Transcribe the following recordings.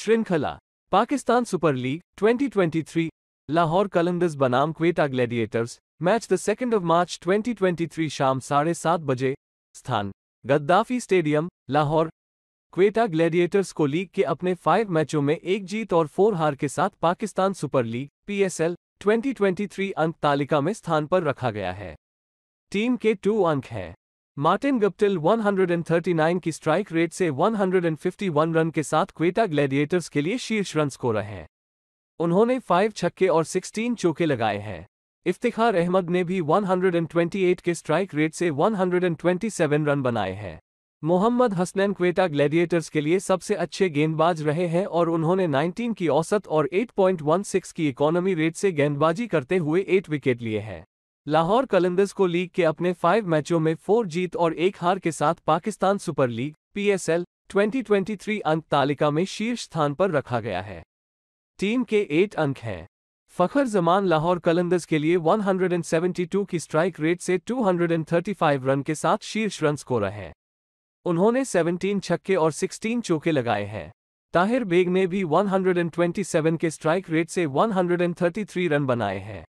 श्रृंखला Pakistan super league 2023 Lahore Qalandars बनाम Quetta gladiators match the second of March 2023 शाम साढ़े सात बजे स्थान Gaddafi stadium Lahore Quetta gladiators को लीग के अपने फाइव मैचों में एक जीत और फोर हार के साथ पाकिस्तान सुपर लीग पीएसएल 2023 अंक तालिका में स्थान पर रखा गया है टीम के टू अंक हैं मार्टिन गप्टिल 139 की स्ट्राइक रेट से 151 रन के साथ क्वेटा ग्लैडिएटर्स के लिए शीर्ष रन स्कोर हैं उन्होंने 5 छक्के और 16 चौके लगाए हैं इफ्तिखार अहमद ने भी 128 के स्ट्राइक रेट से 127 रन बनाए हैं मोहम्मद हसनैन क्वेटा ग्लैडिएटर्स के लिए सबसे अच्छे गेंदबाज रहे हैं और उन्होंने 19 की औसत और 8.16 की इकोनॉमी रेट से गेंदबाजी करते हुए 8 विकेट लिए हैं लाहौर कलंदर्स को लीग के अपने फाइव मैचों में फोर जीत और एक हार के साथ पाकिस्तान सुपर लीग पीएसएल 2023 अंक तालिका में शीर्ष स्थान पर रखा गया है टीम के एट अंक हैं फखर जमान लाहौर कलंदर्स के लिए 172 की स्ट्राइक रेट से 235 रन के साथ शीर्ष रन स्कोर हैं उन्होंने 17 छक्के और 16 चौके लगाए हैं ताहिर बेग ने भी 127 के स्ट्राइक रेट से 133 रन बनाए हैं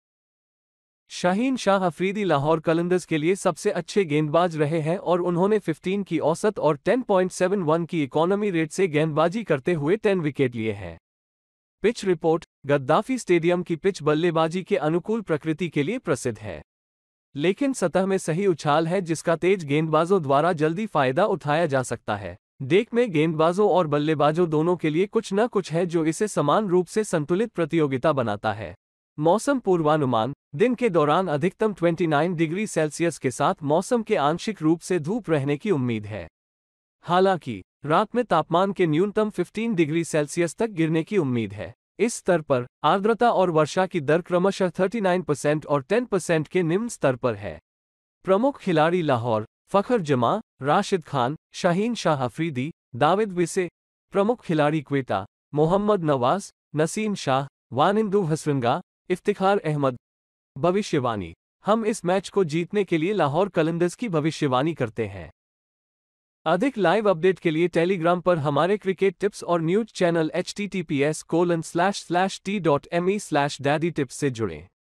शाहीन शाह अफरीदी लाहौर कलंदर्स के लिए सबसे अच्छे गेंदबाज रहे हैं और उन्होंने 15 की औसत और 10.71 की इकोनॉमी रेट से गेंदबाजी करते हुए 10 विकेट लिए हैं पिच रिपोर्ट गद्दाफी स्टेडियम की पिच बल्लेबाजी के अनुकूल प्रकृति के लिए प्रसिद्ध है लेकिन सतह में सही उछाल है जिसका तेज गेंदबाजों द्वारा जल्दी फायदा उठाया जा सकता है डेक में गेंदबाजों और बल्लेबाजों दोनों के लिए कुछ न कुछ है जो इसे समान रूप से संतुलित प्रतियोगिता बनाता है मौसम पूर्वानुमान दिन के दौरान अधिकतम 29 डिग्री सेल्सियस के साथ मौसम के आंशिक रूप से धूप रहने की उम्मीद है हालांकि रात में तापमान के न्यूनतम 15 डिग्री सेल्सियस तक गिरने की उम्मीद है इस स्तर पर आर्द्रता और वर्षा की दर क्रमशः 39 परसेंट और 10 परसेंट के निम्न स्तर पर है प्रमुख खिलाड़ी लाहौर फखर जमा राशिद खान शाहीन शाह अफरीदी दाविद विसे प्रमुख खिलाड़ी क्वेटा मोहम्मद नवाज नसीम शाह वानिंदू हसरंगा इफ्तिखार अहमद भविष्यवाणी हम इस मैच को जीतने के लिए लाहौर कलंदर्स की भविष्यवाणी करते हैं अधिक लाइव अपडेट के लिए टेलीग्राम पर हमारे क्रिकेट टिप्स और news channel H T T P S colon slash slash T dot M E slash daddy tips से जुड़ें